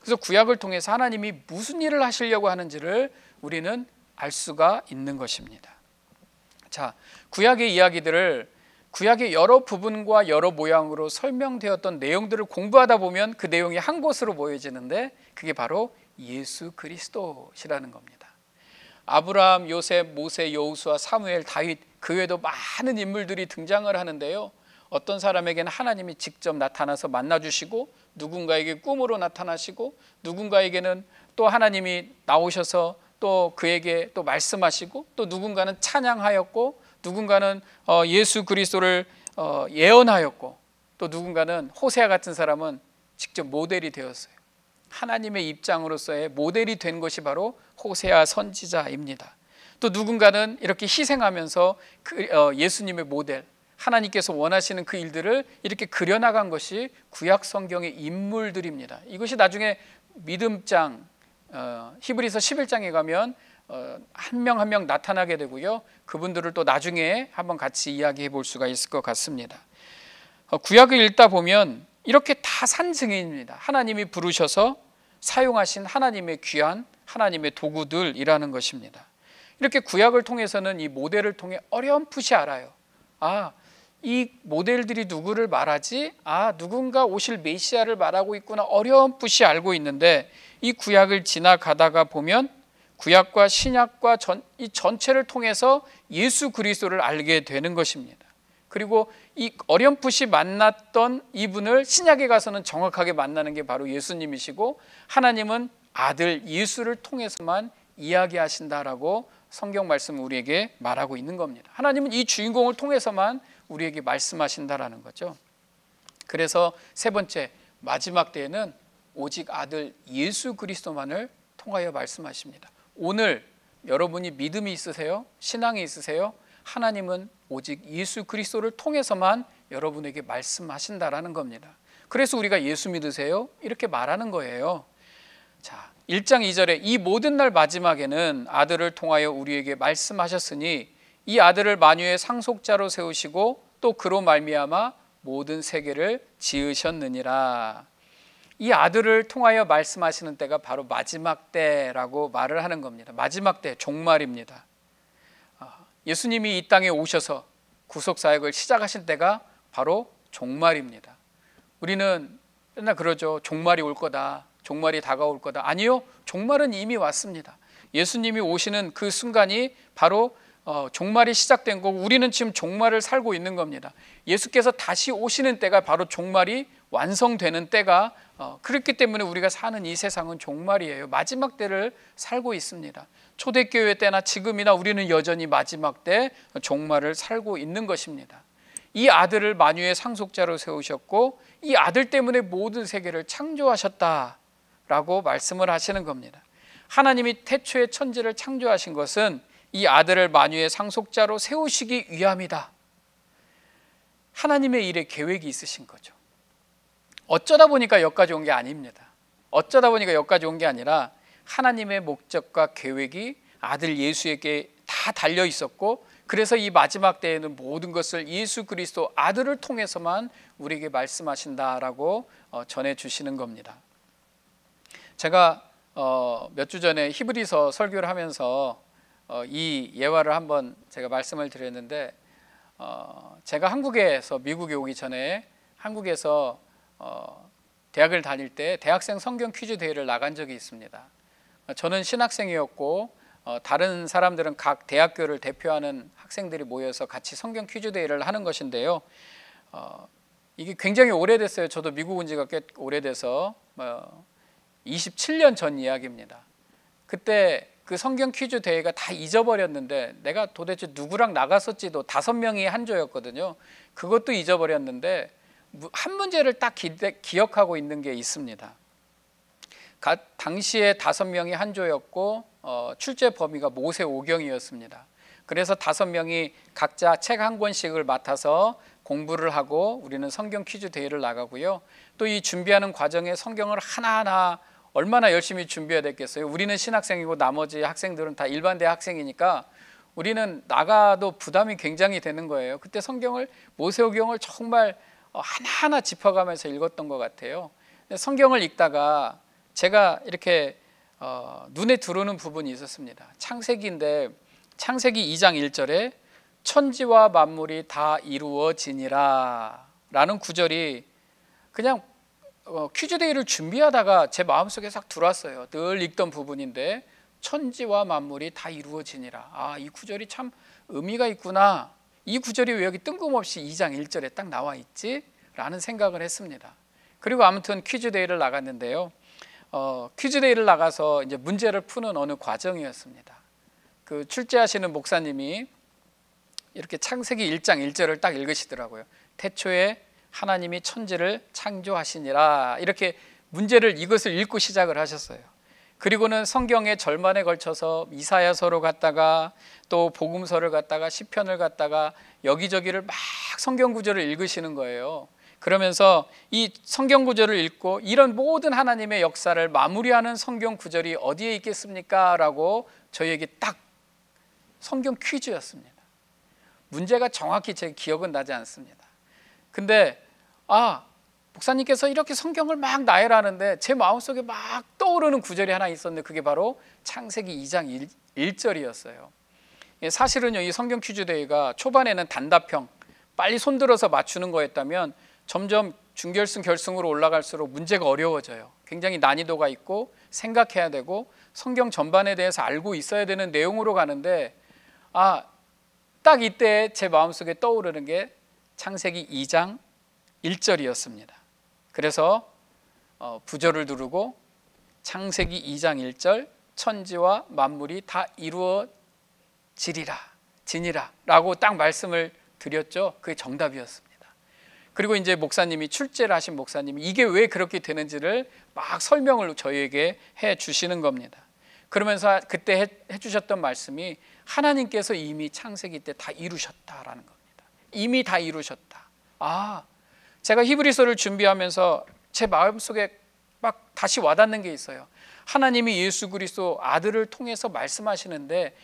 그래서 구약을 통해서 하나님이 무슨 일을 하시려고 하는지를 우리는 알 수가 있는 것입니다. 자, 구약의 이야기들을 구약의 여러 부분과 여러 모양으로 설명되었던 내용들을 공부하다 보면 그 내용이 한 곳으로 모여지는데 그게 바로 예수 그리스도시라는 겁니다. 아브라함, 요셉, 모세, 여호수아, 사무엘, 다윗 그 외에도 많은 인물들이 등장을 하는데요. 어떤 사람에게는 하나님이 직접 나타나서 만나 주시고 누군가에게 꿈으로 나타나시고 누군가에게는 또 하나님이 나오셔서 또 그에게 또 말씀하시고 또 누군가는 찬양하였고 누군가는 어, 예수 그리스도를 어, 예언하였고 또 누군가는 호세아 같은 사람은 직접 모델이 되었어요. 하나님의 입장으로서의 모델이 된 것이 바로 호세아 선지자입니다. 또 누군가는 이렇게 희생하면서 그, 어, 예수님의 모델, 하나님께서 원하시는 그 일들을 이렇게 그려나간 것이 구약 성경의 인물들입니다. 이것이 나중에 믿음장, 어, 히브리서 11장에 가면 어, 한명 한 명 나타나게 되고요. 그분들을 또 나중에 한번 같이 이야기해 볼 수가 있을 것 같습니다. 어, 구약을 읽다 보면 이렇게 다산 증인입니다. 하나님이 부르셔서 사용하신 하나님의 귀한 하나님의 도구들이라는 것입니다. 이렇게 구약을 통해서는 이 모델을 통해 어렴풋이 알아요. 아, 이 모델들이 누구를 말하지? 아, 누군가 오실 메시아를 말하고 있구나. 어렴풋이 알고 있는데 이 구약을 지나가다가 보면 구약과 신약과 전, 이 전체를 통해서 예수 그리스도를 알게 되는 것입니다. 그리고 이 어렴풋이 만났던 이분을 신약에 가서는 정확하게 만나는 게 바로 예수님이시고 하나님은 아들 예수를 통해서만 이야기하신다라고 성경 말씀 우리에게 말하고 있는 겁니다. 하나님은 이 주인공을 통해서만 우리에게 말씀하신다라는 거죠. 그래서 세 번째 마지막 때에는 오직 아들 예수 그리스도만을 통하여 말씀하십니다. 오늘 여러분이 믿음이 있으세요? 신앙이 있으세요? 하나님은 오직 예수 그리스도를 통해서만 여러분에게 말씀하신다라는 겁니다. 그래서 우리가 예수 믿으세요? 이렇게 말하는 거예요. 자, 1장 2절에 이 모든 날 마지막에는 아들을 통하여 우리에게 말씀하셨으니 이 아들을 만유의 상속자로 세우시고 또 그로 말미암아 모든 세계를 지으셨느니라. 이 아들을 통하여 말씀하시는 때가 바로 마지막 때라고 말을 하는 겁니다. 마지막 때, 종말입니다. 아, 예수님이 이 땅에 오셔서 구속 사역을 시작하실 때가 바로 종말입니다. 우리는 맨날 그러죠. 종말이 올 거다. 종말이 다가올 거다. 아니요. 종말은 이미 왔습니다. 예수님이 오시는 그 순간이 바로 어, 종말이 시작된 거고 우리는 지금 종말을 살고 있는 겁니다. 예수께서 다시 오시는 때가 바로 종말이 완성되는 때가 어, 그렇기 때문에 우리가 사는 이 세상은 종말이에요. 마지막 때를 살고 있습니다. 초대교회 때나 지금이나 우리는 여전히 마지막 때 종말을 살고 있는 것입니다. 이 아들을 만유의 상속자로 세우셨고 이 아들 때문에 모든 세계를 창조하셨다라고 말씀을 하시는 겁니다. 하나님이 태초의 천지를 창조하신 것은 이 아들을 만유의 상속자로 세우시기 위함이다. 하나님의 일에 계획이 있으신 거죠. 어쩌다 보니까 여기까지 온 게 아닙니다. 어쩌다 보니까 여기까지 온 게 아니라 하나님의 목적과 계획이 아들 예수에게 다 달려 있었고 그래서 이 마지막 때에는 모든 것을 예수 그리스도 아들을 통해서만 우리에게 말씀하신다라고 어, 전해 주시는 겁니다. 제가 어, 몇주 전에 히브리서 설교를 하면서 어, 이 예화를 한번 제가 말씀을 드렸는데 제가 한국에서 미국에 오기 전에 한국에서 어, 대학을 다닐 때 대학생 성경 퀴즈 대회를 나간 적이 있습니다. 저는 신학생이었고 어, 다른 사람들은 각 대학교를 대표하는 학생들이 모여서 같이 성경 퀴즈 대회를 하는 것인데요. 어, 이게 굉장히 오래됐어요. 저도 미국 온 지가 꽤 오래돼서 어, 27년 전 이야기입니다. 그때 그 성경 퀴즈 대회가 다 잊어버렸는데 내가 도대체 누구랑 나갔었지도 다섯 명이 한 조였거든요. 그것도 잊어버렸는데 한 문제를 딱 기억하고 대기 있는 게 있습니다. 당시에 다섯 명이 한조였고 어, 출제 범위가 모세 오경이었습니다. 그래서 다섯 명이 각자 책 한 권씩을 맡아서 공부를 하고 우리는 성경 퀴즈 대회를 나가고요. 또 이 준비하는 과정에 성경을 하나하나 얼마나 열심히 준비해야 됐겠어요. 우리는 신학생이고 나머지 학생들은 다 일반대 학생이니까 우리는 나가도 부담이 굉장히 되는 거예요. 그때 성경을 모세오경을 정말 어, 하나하나 짚어가면서 읽었던 것 같아요. 성경을 읽다가 제가 이렇게 어, 눈에 들어오는 부분이 있었습니다. 창세기인데 창세기 2장 1절에 천지와 만물이 다 이루어지니라 라는 구절이 그냥 어, 퀴즈데이를 준비하다가 제 마음속에 싹 들어왔어요. 늘 읽던 부분인데 천지와 만물이 다 이루어지니라. 아, 이 구절이 참 의미가 있구나. 이 구절이 왜 여기 뜬금없이 2장 1절에 딱 나와 있지? 라는 생각을 했습니다. 그리고 아무튼 퀴즈데이를 나갔는데요. 어, 퀴즈데이를 나가서 이제 문제를 푸는 어느 과정이었습니다. 그 출제하시는 목사님이 이렇게 창세기 1장 1절을 딱 읽으시더라고요. 태초에 하나님이 천지를 창조하시니라 이렇게 문제를 이것을 읽고 시작을 하셨어요. 그리고는 성경의 절반에 걸쳐서 이사야서로 갔다가 또 복음서를 갔다가 시편을 갔다가 여기저기를 막 성경 구절을 읽으시는 거예요. 그러면서 이 성경 구절을 읽고 이런 모든 하나님의 역사를 마무리하는 성경 구절이 어디에 있겠습니까? 라고 저희에게 딱 성경 퀴즈였습니다. 문제가 정확히 제 기억은 나지 않습니다. 근데 아, 목사님께서 이렇게 성경을 막 나열하는데 제 마음속에 막 떠오르는 구절이 하나 있었는데 그게 바로 창세기 2장 1, 절이었어요 예, 사실은요, 이 성경 퀴즈 대회가 초반에는 단답형, 빨리 손들어서 맞추는 거였다면 점점 중결승 결승으로 올라갈수록 문제가 어려워져요. 굉장히 난이도가 있고 생각해야 되고 성경 전반에 대해서 알고 있어야 되는 내용으로 가는데 아, 딱 이때 제 마음속에 떠오르는 게 창세기 2장 1절이었습니다. 그래서 어, 부절을 두르고 창세기 2장 1절 천지와 만물이 다 이루어지리라 지니라 라고 딱 말씀을 드렸죠. 그게 정답이었습니다. 그리고 이제 목사님이 출제를 하신 목사님이 이게 왜 그렇게 되는지를 막 설명을 저희에게 해 주시는 겁니다. 그러면서 그때 해, 주셨던 말씀이 하나님께서 이미 창세기 때 다 이루셨다라는 겁니다. 이미 다 이루셨다. 아, 제가 히브리서를 준비하면서 제 마음속에 막 다시 와닿는 게 있어요. 하나님이 예수 그리스도 아들을 통해서 말씀하시는데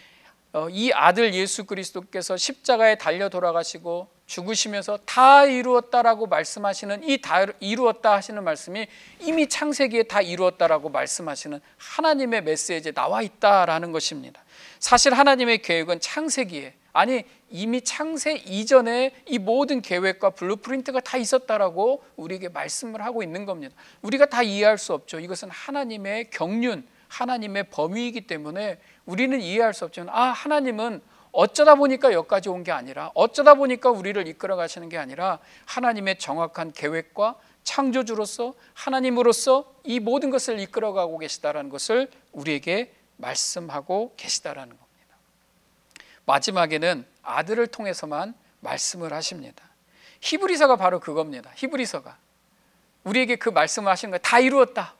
어, 이 아들 예수 그리스도께서 십자가에 달려 돌아가시고 죽으시면서 다 이루었다라고 말씀하시는 이 다 이루었다 하시는 말씀이 이미 창세기에 다 이루었다라고 말씀하시는 하나님의 메시지에 나와 있다라는 것입니다. 사실 하나님의 계획은 창세기에 아니 이미 창세 이전에 이 모든 계획과 블루프린트가 다 있었다라고 우리에게 말씀을 하고 있는 겁니다. 우리가 다 이해할 수 없죠. 이것은 하나님의 경륜, 하나님의 범위이기 때문에 우리는 이해할 수 없지만 아, 하나님은 어쩌다 보니까 여기까지 온 게 아니라 어쩌다 보니까 우리를 이끌어 가시는 게 아니라 하나님의 정확한 계획과 창조주로서 하나님으로서 이 모든 것을 이끌어 가고 계시다라는 것을 우리에게 말씀하고 계시다라는 것. 마지막에는 아들을 통해서만 말씀을 하십니다. 히브리서가 바로 그겁니다. 히브리서가 우리에게 그 말씀을 하시거다 이루었다.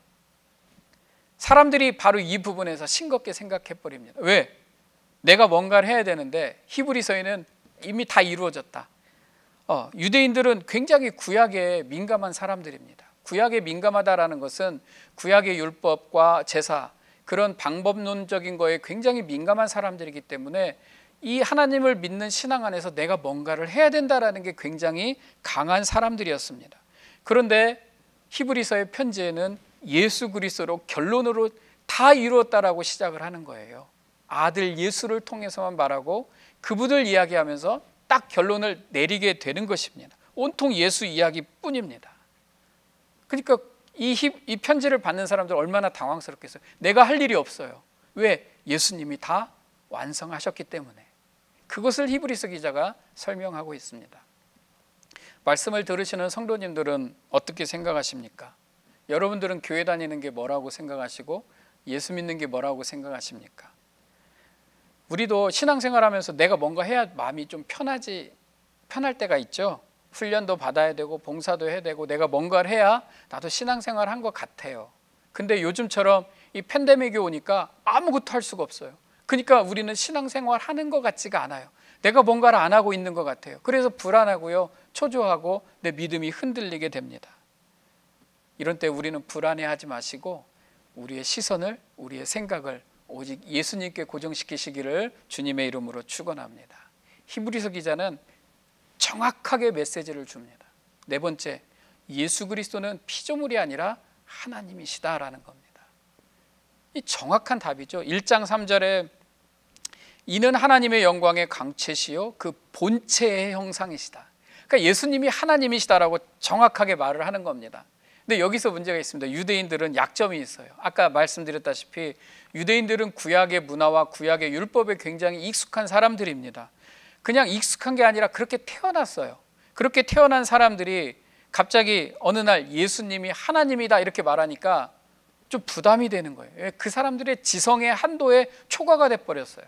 사람들이 바로 이 부분에서 싱겁게 생각해 버립니다. 왜? 내가 뭔가를 해야 되는데 히브리서에는 이미 다 이루어졌다. 어, 유대인들은 굉장히 구약에 민감한 사람들입니다. 구약에 민감하다라는 것은 구약의 율법과 제사 그런 방법론적인 거에 굉장히 민감한 사람들이기 때문에 이 하나님을 믿는 신앙 안에서 내가 뭔가를 해야 된다라는 게 굉장히 강한 사람들이었습니다. 그런데 히브리서의 편지에는 예수 그리스도로 결론으로 다 이루었다라고 시작을 하는 거예요. 아들 예수를 통해서만 말하고 그분을 이야기하면서 딱 결론을 내리게 되는 것입니다. 온통 예수 이야기뿐입니다. 그러니까 이, 이 편지를 받는 사람들 얼마나 당황스럽겠어요. 내가 할 일이 없어요. 왜? 예수님이 다 완성하셨기 때문에. 그것을 히브리서 기자가 설명하고 있습니다. 말씀을 들으시는 성도님들은 어떻게 생각하십니까? 여러분들은 교회 다니는 게 뭐라고 생각하시고 예수 믿는 게 뭐라고 생각하십니까? 우리도 신앙생활 하면서 내가 뭔가 해야 마음이 좀 편하지 편할 때가 있죠. 훈련도 받아야 되고 봉사도 해야 되고 내가 뭔가를 해야 나도 신앙생활 한 것 같아요. 근데 요즘처럼 이 팬데믹이 오니까 아무것도 할 수가 없어요. 그러니까 우리는 신앙생활 하는 것 같지가 않아요. 내가 뭔가를 안 하고 있는 것 같아요. 그래서 불안하고요, 초조하고 내 믿음이 흔들리게 됩니다. 이런 때 우리는 불안해하지 마시고 우리의 시선을 우리의 생각을 오직 예수님께 고정시키시기를 주님의 이름으로 축원합니다. 히브리서 기자는 정확하게 메시지를 줍니다. 네 번째, 예수 그리스도는 피조물이 아니라 하나님이시다라는 겁니다. 이 정확한 답이죠. 1장 3절에 이는 하나님의 영광의 강체시요 그 본체의 형상이시다. 그러니까 예수님이 하나님이시다라고 정확하게 말을 하는 겁니다. 근데 여기서 문제가 있습니다. 유대인들은 약점이 있어요. 아까 말씀드렸다시피 유대인들은 구약의 문화와 구약의 율법에 굉장히 익숙한 사람들입니다. 그냥 익숙한 게 아니라 그렇게 태어났어요. 그렇게 태어난 사람들이 갑자기 어느 날 예수님이 하나님이다 이렇게 말하니까 좀 부담이 되는 거예요. 그 사람들의 지성의 한도에 초과가 돼 버렸어요.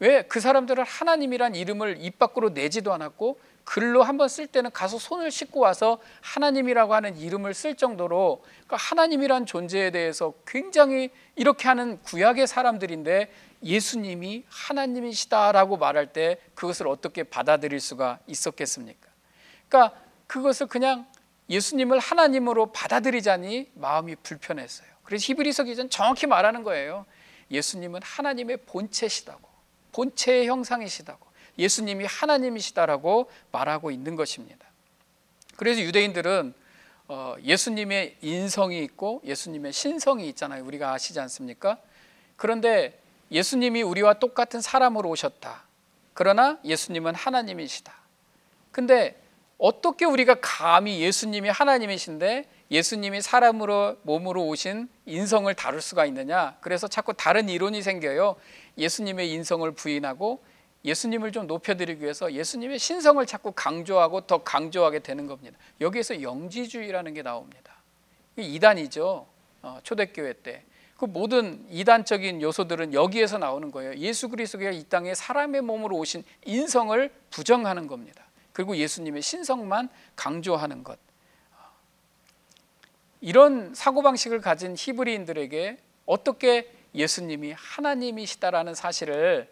왜 그 사람들을 하나님이란 이름을 입 밖으로 내지도 않았고 글로 한번 쓸 때는 가서 손을 씻고 와서 하나님이라고 하는 이름을 쓸 정도로 그러니까 하나님이란 존재에 대해서 굉장히 이렇게 하는 구약의 사람들인데 예수님이 하나님이시다라고 말할 때 그것을 어떻게 받아들일 수가 있었겠습니까? 그러니까 그것을 그냥 예수님을 하나님으로 받아들이자니 마음이 불편했어요. 그래서 히브리서 기전 정확히 말하는 거예요. 예수님은 하나님의 본체시다고, 본체의 형상이시다고, 예수님이 하나님이시다라고 말하고 있는 것입니다. 그래서 유대인들은 어, 예수님의 인성이 있고 예수님의 신성이 있잖아요. 우리가 아시지 않습니까? 그런데 예수님이 우리와 똑같은 사람으로 오셨다. 그러나 예수님은 하나님이시다. 근데 어떻게 우리가 감히 예수님이 하나님이신데 예수님이 사람으로 몸으로 오신 인성을 다룰 수가 있느냐 그래서 자꾸 다른 이론이 생겨요 예수님의 인성을 부인하고 예수님을 좀 높여드리기 위해서 예수님의 신성을 자꾸 강조하고 더 강조하게 되는 겁니다 여기에서 영지주의라는 게 나옵니다 이단이죠 어, 초대교회 때 그 모든 이단적인 요소들은 여기에서 나오는 거예요 예수 그리스도가 이 땅에 사람의 몸으로 오신 인성을 부정하는 겁니다 그리고 예수님의 신성만 강조하는 것. 이런 사고방식을 가진 히브리인들에게 어떻게 예수님이 하나님이시다라는 사실을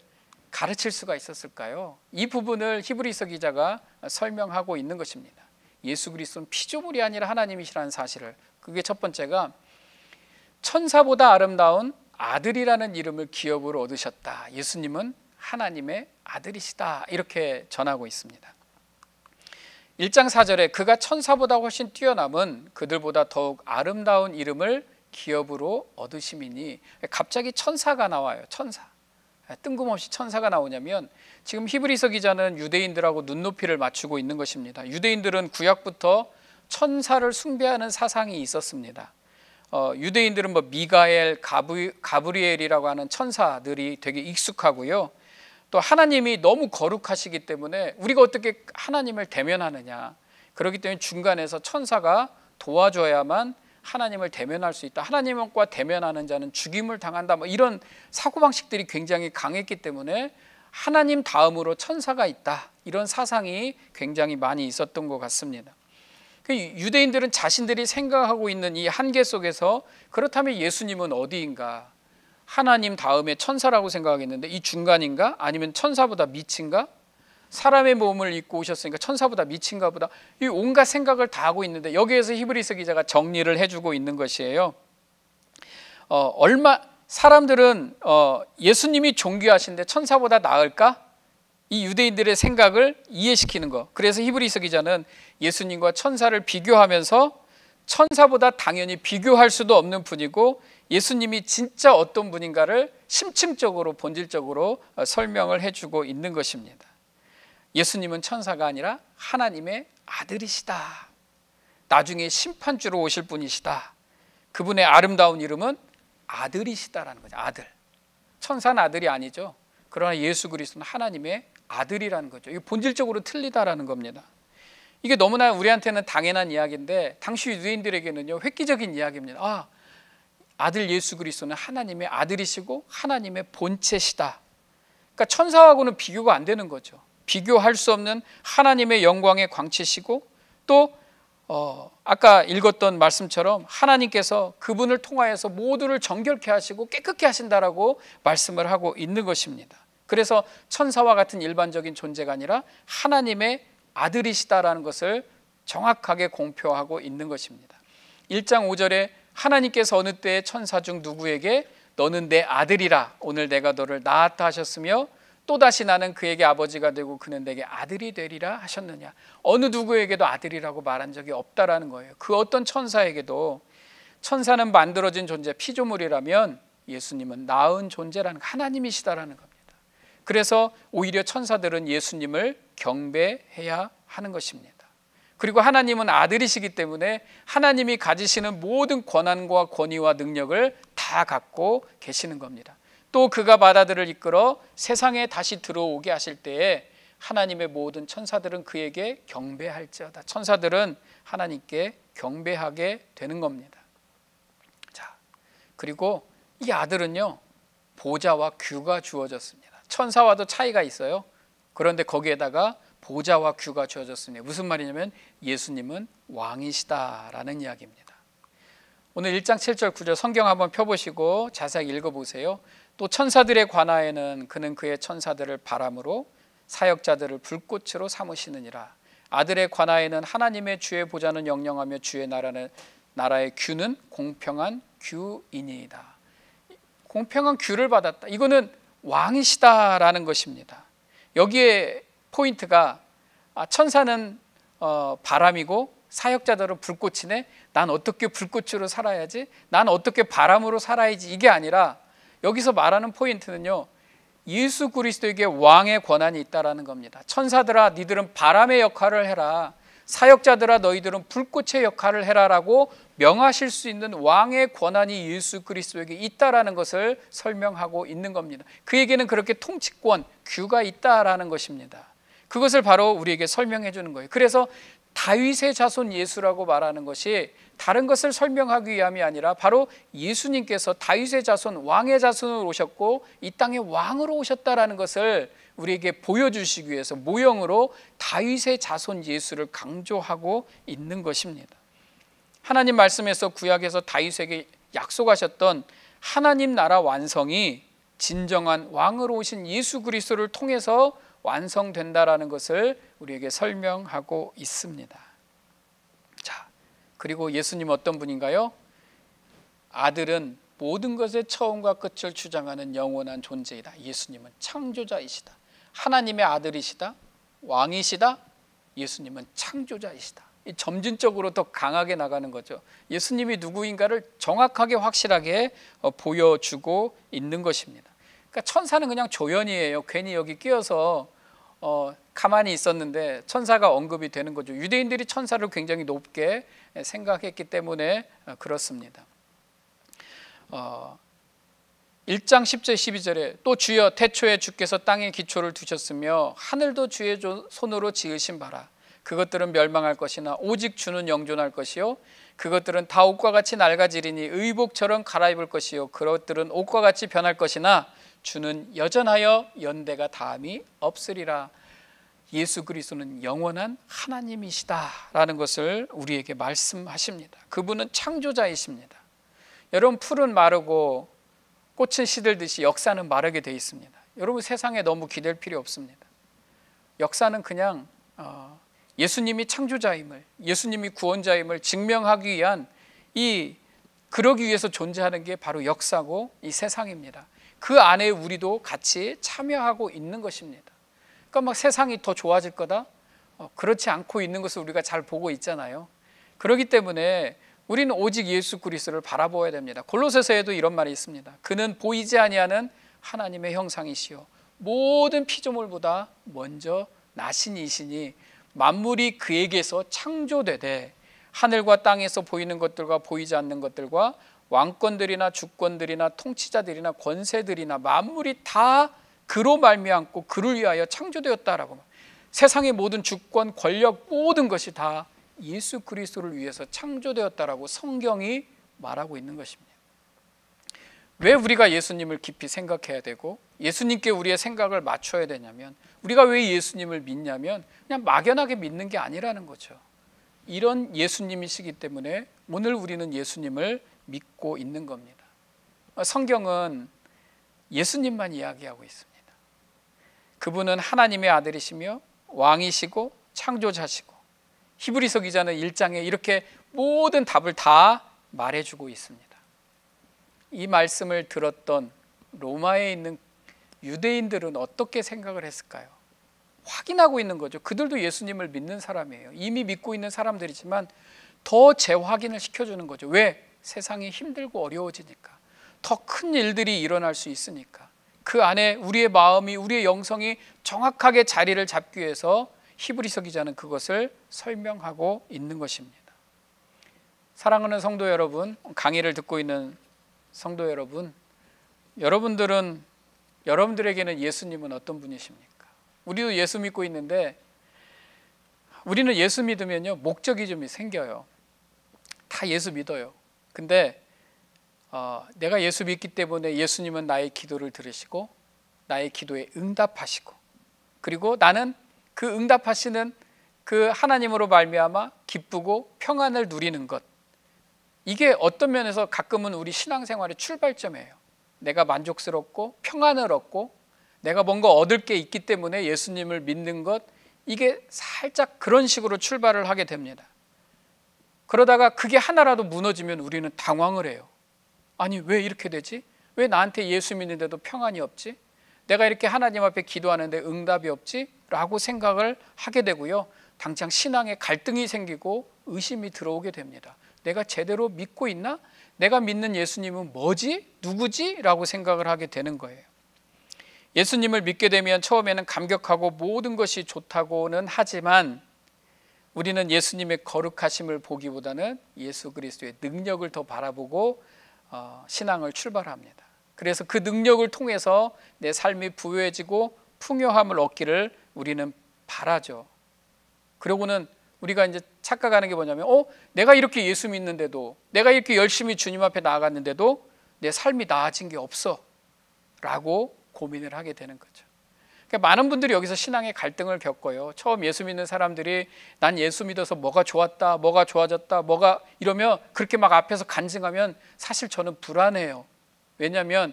가르칠 수가 있었을까요? 이 부분을 히브리서 기자가 설명하고 있는 것입니다. 예수 그리스도는 피조물이 아니라 하나님이시라는 사실을 그게 첫 번째가 천사보다 아름다운 아들이라는 이름을 기업으로 얻으셨다. 예수님은 하나님의 아들이시다. 이렇게 전하고 있습니다. 1장 4절에 그가 천사보다 훨씬 뛰어남은 그들보다 더욱 아름다운 이름을 기업으로 얻으심이니 갑자기 천사가 나와요. 천사. 뜬금없이 천사가 나오냐면 지금 히브리서 기자는 유대인들하고 눈높이를 맞추고 있는 것입니다. 유대인들은 구약부터 천사를 숭배하는 사상이 있었습니다. 어, 유대인들은 뭐 미가엘, 가브, 가브리엘이라고 하는 천사들이 되게 익숙하고요. 또 하나님이 너무 거룩하시기 때문에 우리가 어떻게 하나님을 대면하느냐. 그렇기 때문에 중간에서 천사가 도와줘야만 하나님을 대면할 수 있다. 하나님과 대면하는 자는 죽임을 당한다. 뭐 이런 사고방식들이 굉장히 강했기 때문에 하나님 다음으로 천사가 있다. 이런 사상이 굉장히 많이 있었던 것 같습니다. 그 유대인들은 자신들이 생각하고 있는 이 한계 속에서 그렇다면 예수님은 어디인가? 하나님 다음에 천사라고 생각했는데이 중간인가 아니면 천사보다 미친가 사람의 몸을 입고 오셨으니까 천사보다 미친가 보다 이 온갖 생각을 다 하고 있는데 여기에서 히브리서 기자가 정리를 해주고 있는 것이에요. 어, 얼마 사람들은 어, 예수님이 존귀하신데 천사보다 나을까? 이 유대인들의 생각을 이해시키는 거. 그래서 히브리서 기자는 예수님과 천사를 비교하면서 천사보다 당연히 비교할 수도 없는 분이고 예수님이 진짜 어떤 분인가를 심층적으로 본질적으로 어, 설명을 해주고 있는 것입니다. 예수님은 천사가 아니라 하나님의 아들이시다. 나중에 심판주로 오실 분이시다. 그분의 아름다운 이름은 아들이시다라는 거죠. 아들. 천사는 아들이 아니죠. 그러나 예수 그리스도는 하나님의 아들이라는 거죠. 이게 본질적으로 틀리다라는 겁니다. 이게 너무나 우리한테는 당연한 이야기인데 당시 유대인들에게는요 획기적인 이야기입니다. 아 아들 예수 그리스도는 하나님의 아들이시고 하나님의 본체시다. 그러니까 천사하고는 비교가 안 되는 거죠. 비교할 수 없는 하나님의 영광의 광채시고 또 어, 아까 읽었던 말씀처럼 하나님께서 그분을 통하여서 모두를 정결케 하시고 깨끗케 하신다라고 말씀을 하고 있는 것입니다. 그래서 천사와 같은 일반적인 존재가 아니라 하나님의 아들이시다라는 것을 정확하게 공표하고 있는 것입니다. 1장 5절에 하나님께서 어느 때 천사 중 누구에게 너는 내 아들이라 오늘 내가 너를 낳았다 하셨으며 또다시 나는 그에게 아버지가 되고 그는 내게 아들이 되리라 하셨느냐 어느 누구에게도 아들이라고 말한 적이 없다라는 거예요 그 어떤 천사에게도 천사는 만들어진 존재 피조물이라면 예수님은 나은 존재라는 하나님이시다라는 겁니다 그래서 오히려 천사들은 예수님을 경배해야 하는 것입니다 그리고 하나님은 아들이시기 때문에 하나님이 가지시는 모든 권한과 권위와 능력을 다 갖고 계시는 겁니다. 또 그가 바다들을 이끌어 세상에 다시 들어오게 하실 때에 하나님의 모든 천사들은 그에게 경배할지어다. 천사들은 하나님께 경배하게 되는 겁니다. 자, 그리고 이 아들은요, 보좌와 규가 주어졌습니다. 천사와도 차이가 있어요. 그런데 거기에다가 보좌와 규가 주어졌습니다. 무슨 말이냐면 예수님은 왕이시다라는 이야기입니다. 오늘 1장 7절 9절 성경 한번 펴보시고 자세히 읽어보세요. 또 천사들에 관하에는 그는 그의 천사들을 바람으로 사역자들을 불꽃으로 삼으시느니라. 아들에 관하에는 하나님의 주의 보좌는 영영하며 주의 나라는 나라의 규는 공평한 규이니이다. 공평한 규를 받았다. 이거는 왕이시다라는 것입니다. 여기에 포인트가 아, 천사는 어, 바람이고 사역자들은 불꽃이네. 난 어떻게 불꽃으로 살아야지? 난 어떻게 바람으로 살아야지? 이게 아니라 여기서 말하는 포인트는요. 예수 그리스도에게 왕의 권한이 있다라는 겁니다. 천사들아 니들은 바람의 역할을 해라. 사역자들아 너희들은 불꽃의 역할을 해라라고 명하실 수 있는 왕의 권한이 예수 그리스도에게 있다라는 것을 설명하고 있는 겁니다. 그에게는 그렇게 통치권, 규가 있다라는 것입니다. 그것을 바로 우리에게 설명해 주는 거예요. 그래서 다윗의 자손 예수라고 말하는 것이 다른 것을 설명하기 위함이 아니라 바로 예수님께서 다윗의 자손 왕의 자손으로 오셨고 이 땅의 왕으로 오셨다라는 것을 우리에게 보여주시기 위해서 모형으로 다윗의 자손 예수를 강조하고 있는 것입니다. 하나님 말씀에서 구약에서 다윗에게 약속하셨던 하나님 나라 완성이 진정한 왕으로 오신 예수 그리스도를 통해서 완성된다라는 것을 우리에게 설명하고 있습니다. 자, 그리고 예수님 어떤 분인가요? 아들은 모든 것의 처음과 끝을 주장하는 영원한 존재이다. 예수님은 창조자이시다. 하나님의 아들이시다. 왕이시다. 예수님은 창조자이시다. 점진적으로 더 강하게 나가는 거죠. 예수님이 누구인가를 정확하게 확실하게 어, 보여주고 있는 것입니다. 그러니까 천사는 그냥 조연이에요. 괜히 여기 끼어서 어, 가만히 있었는데 천사가 언급이 되는 거죠. 유대인들이 천사를 굉장히 높게 생각했기 때문에 어, 그렇습니다. 어, 1장 10절 12절에 또 주여 태초에 주께서 땅의 기초를 두셨으며 하늘도 주의 손으로 지으신 바라 그것들은 멸망할 것이나 오직 주는 영존할 것이요 그것들은 다 옷과 같이 낡아지리니 의복처럼 갈아입을 것이요 그것들은 옷과 같이 변할 것이나 주는 여전하여 연대가 다음이 없으리라. 예수 그리스도는 영원한 하나님이시다라는 것을 우리에게 말씀하십니다. 그분은 창조자이십니다. 여러분 풀은 마르고 꽃은 시들듯이 역사는 마르게 되 있습니다. 여러분 세상에 너무 기댈 필요 없습니다. 역사는 그냥 어, 예수님이 창조자임을 예수님이 구원자임을 증명하기 위한 이 그러기 위해서 존재하는 게 바로 역사고 이 세상입니다. 그 안에 우리도 같이 참여하고 있는 것입니다. 그러니까 막 세상이 더 좋아질 거다? 어, 그렇지 않고 있는 것을 우리가 잘 보고 있잖아요. 그렇기 때문에 우리는 오직 예수 그리스도를 바라보아야 됩니다. 골로새서에도 이런 말이 있습니다. 그는 보이지 아니하는 하나님의 형상이시요 모든 피조물보다 먼저 나신이시니 만물이 그에게서 창조되되 하늘과 땅에서 보이는 것들과 보이지 않는 것들과 왕권들이나 주권들이나 통치자들이나 권세들이나 만물이 다 그로 말미암고 그를 위하여 창조되었다라고 세상의 모든 주권 권력 모든 것이 다 예수 그리스도를 위해서 창조되었다라고 성경이 말하고 있는 것입니다. 왜 우리가 예수님을 깊이 생각해야 되고 예수님께 우리의 생각을 맞춰야 되냐면 우리가 왜 예수님을 믿냐면 그냥 막연하게 믿는 게 아니라는 거죠. 이런 예수님이시기 때문에 오늘 우리는 예수님을 믿고 있는 겁니다. 성경은 예수님만 이야기하고 있습니다. 그분은 하나님의 아들이시며 왕이시고 창조자시고 히브리서 기자는 1장에 이렇게 모든 답을 다 말해주고 있습니다. 이 말씀을 들었던 로마에 있는 유대인들은 어떻게 생각을 했을까요? 확인하고 있는 거죠. 그들도 예수님을 믿는 사람이에요. 이미 믿고 있는 사람들이지만 더 재확인을 시켜주는 거죠. 왜? 세상이 힘들고 어려워지니까. 더 큰 일들이 일어날 수 있으니까. 그 안에 우리의 마음이, 우리의 영성이 정확하게 자리를 잡기 위해서 히브리서 기자는 그것을 설명하고 있는 것입니다. 사랑하는 성도 여러분, 강의를 듣고 있는 성도 여러분, 여러분들은 여러분들에게는 예수님은 어떤 분이십니까? 우리도 예수 믿고 있는데 우리는 예수 믿으면요 목적이 좀 생겨요. 다 예수 믿어요. 근데 어, 내가 예수 믿기 때문에 예수님은 나의 기도를 들으시고 나의 기도에 응답하시고 그리고 나는 그 응답하시는 그 하나님으로 말미암아 기쁘고 평안을 누리는 것 이게 어떤 면에서 가끔은 우리 신앙생활의 출발점이에요. 내가 만족스럽고 평안을 얻고 내가 뭔가 얻을 게 있기 때문에 예수님을 믿는 것 이게 살짝 그런 식으로 출발을 하게 됩니다. 그러다가 그게 하나라도 무너지면 우리는 당황을 해요. 아니 왜 이렇게 되지? 왜 나한테 예수 믿는데도 평안이 없지? 내가 이렇게 하나님 앞에 기도하는데 응답이 없지? 라고 생각을 하게 되고요. 당장 신앙에 갈등이 생기고 의심이 들어오게 됩니다. 내가 제대로 믿고 있나? 내가 믿는 예수님은 뭐지? 누구지? 라고 생각을 하게 되는 거예요. 예수님을 믿게 되면 처음에는 감격하고 모든 것이 좋다고는 하지만 우리는 예수님의 거룩하심을 보기보다는 예수 그리스도의 능력을 더 바라보고 어, 신앙을 출발합니다. 그래서 그 능력을 통해서 내 삶이 부유해지고 풍요함을 얻기를 우리는 바라죠. 그러고는 우리가 이제 착각하는 게 뭐냐면, 어, 내가 이렇게 예수 믿는데도, 내가 이렇게 열심히 주님 앞에 나아갔는데도 내 삶이 나아진 게 없어. 라고 고민을 하게 되는 거죠. 그러니까 많은 분들이 여기서 신앙의 갈등을 겪어요. 처음 예수 믿는 사람들이 난 예수 믿어서 뭐가 좋았다, 뭐가 좋아졌다, 뭐가 이러면 그렇게 막 앞에서 간증하면 사실 저는 불안해요. 왜냐하면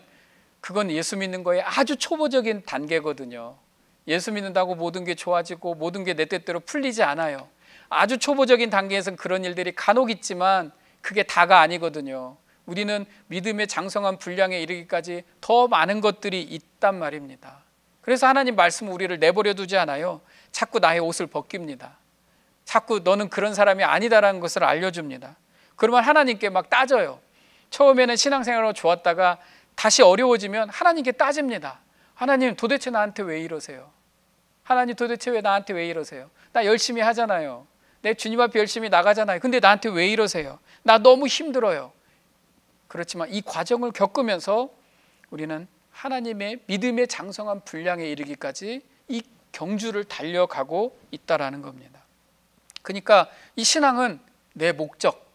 그건 예수 믿는 거에 아주 초보적인 단계거든요. 예수 믿는다고 모든 게 좋아지고 모든 게 내 뜻대로 풀리지 않아요. 아주 초보적인 단계에선 그런 일들이 간혹 있지만 그게 다가 아니거든요. 우리는 믿음의 장성한 분량에 이르기까지 더 많은 것들이 있단 말입니다. 그래서 하나님 말씀 우리를 내버려 두지 않아요. 자꾸 나의 옷을 벗깁니다. 자꾸 너는 그런 사람이 아니다라는 것을 알려줍니다. 그러면 하나님께 막 따져요. 처음에는 신앙생활로 좋았다가 다시 어려워지면 하나님께 따집니다. 하나님 도대체 나한테 왜 이러세요? 하나님 도대체 왜 나한테 왜 이러세요? 나 열심히 하잖아요. 내 주님 앞에 열심히 나가잖아요. 근데 나한테 왜 이러세요? 나 너무 힘들어요. 그렇지만 이 과정을 겪으면서 우리는 하나님의 믿음의 장성한 분량에 이르기까지 이 경주를 달려가고 있다라는 겁니다. 그러니까 이 신앙은 내 목적,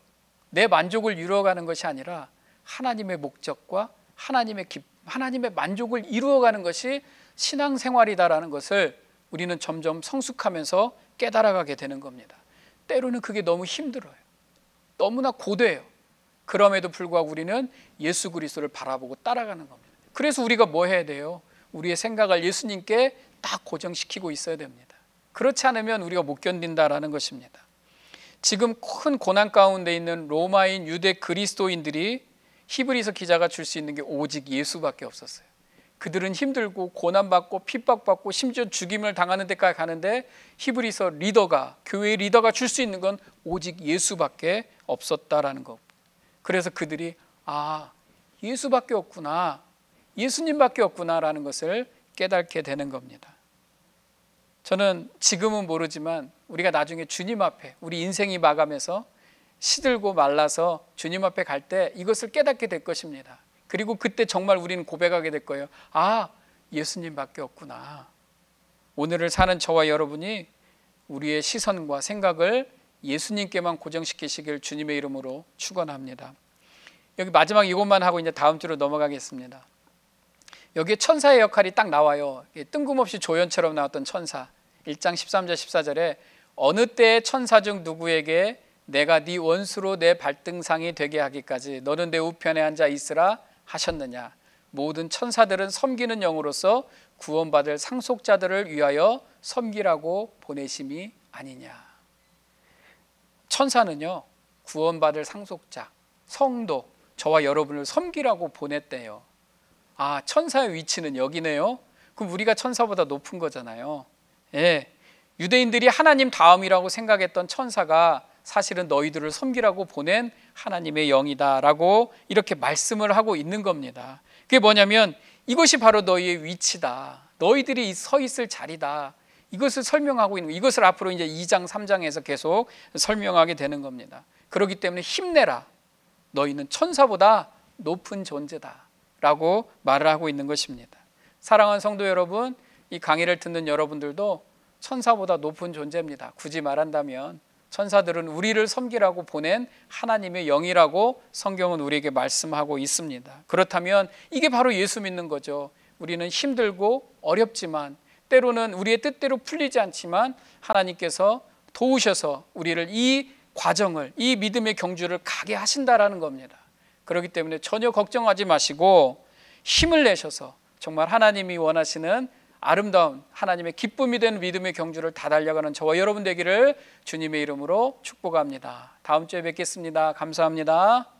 내 만족을 이루어가는 것이 아니라 하나님의 목적과 하나님의 기, 하나님의 만족을 이루어가는 것이 신앙생활이다라는 것을 우리는 점점 성숙하면서 깨달아가게 되는 겁니다. 때로는 그게 너무 힘들어요. 너무나 고돼요. 그럼에도 불구하고 우리는 예수 그리스도를 바라보고 따라가는 겁니다. 그래서 우리가 뭐 해야 돼요? 우리의 생각을 예수님께 딱 고정시키고 있어야 됩니다. 그렇지 않으면 우리가 못 견딘다라는 것입니다. 지금 큰 고난 가운데 있는 로마인 유대 그리스도인들이 히브리서 기자가 줄 수 있는 게 오직 예수밖에 없었어요. 그들은 힘들고 고난받고 핍박받고 심지어 죽임을 당하는 데까지 가는데 히브리서 리더가 교회의 리더가 줄 수 있는 건 오직 예수밖에 없었다라는 것. 그래서 그들이 아, 예수밖에 없구나. 예수님밖에 없구나라는 것을 깨닫게 되는 겁니다. 저는 지금은 모르지만 우리가 나중에 주님 앞에 우리 인생이 마감해서 시들고 말라서 주님 앞에 갈 때 이것을 깨닫게 될 것입니다. 그리고 그때 정말 우리는 고백하게 될 거예요. 아, 예수님밖에 없구나. 오늘을 사는 저와 여러분이 우리의 시선과 생각을 예수님께만 고정시키시길 주님의 이름으로 축원합니다. 여기 마지막 이것만 하고 이제 다음 주로 넘어가겠습니다. 여기에 천사의 역할이 딱 나와요. 뜬금없이 조연처럼 나왔던 천사. 1장 13절 14절에 어느 때에 천사 중 누구에게 내가 네 원수로 내 발등상이 되게 하기까지 너는 내 우편에 앉아 있으라 하셨느냐. 모든 천사들은 섬기는 영으로서 구원받을 상속자들을 위하여 섬기라고 보내심이 아니냐. 천사는요 구원받을 상속자 성도 저와 여러분을 섬기라고 보냈대요 아 천사의 위치는 여기네요 그럼 우리가 천사보다 높은 거잖아요 예 유대인들이 하나님 다음이라고 생각했던 천사가 사실은 너희들을 섬기라고 보낸 하나님의 영이다라고 이렇게 말씀을 하고 있는 겁니다. 그게 뭐냐면 이것이 바로 너희의 위치다. 너희들이 서 있을 자리다. 이것을 설명하고 있는 이것을 앞으로 이제 2장 3장에서 계속 설명하게 되는 겁니다. 그렇기 때문에 힘내라. 너희는 천사보다 높은 존재다라고 말을 하고 있는 것입니다. 사랑하는 성도 여러분, 이 강의를 듣는 여러분들도 천사보다 높은 존재입니다. 굳이 말한다면 천사들은 우리를 섬기라고 보낸 하나님의 영이라고 성경은 우리에게 말씀하고 있습니다. 그렇다면 이게 바로 예수 믿는 거죠. 우리는 힘들고 어렵지만 때로는 우리의 뜻대로 풀리지 않지만 하나님께서 도우셔서 우리를 이 과정을 이 믿음의 경주를 가게 하신다라는 겁니다. 그렇기 때문에 전혀 걱정하지 마시고 힘을 내셔서 정말 하나님이 원하시는 아름다운 하나님의 기쁨이 된 믿음의 경주를 다 달려가는 저와 여러분 되기를 주님의 이름으로 축복합니다. 다음 주에 뵙겠습니다. 감사합니다.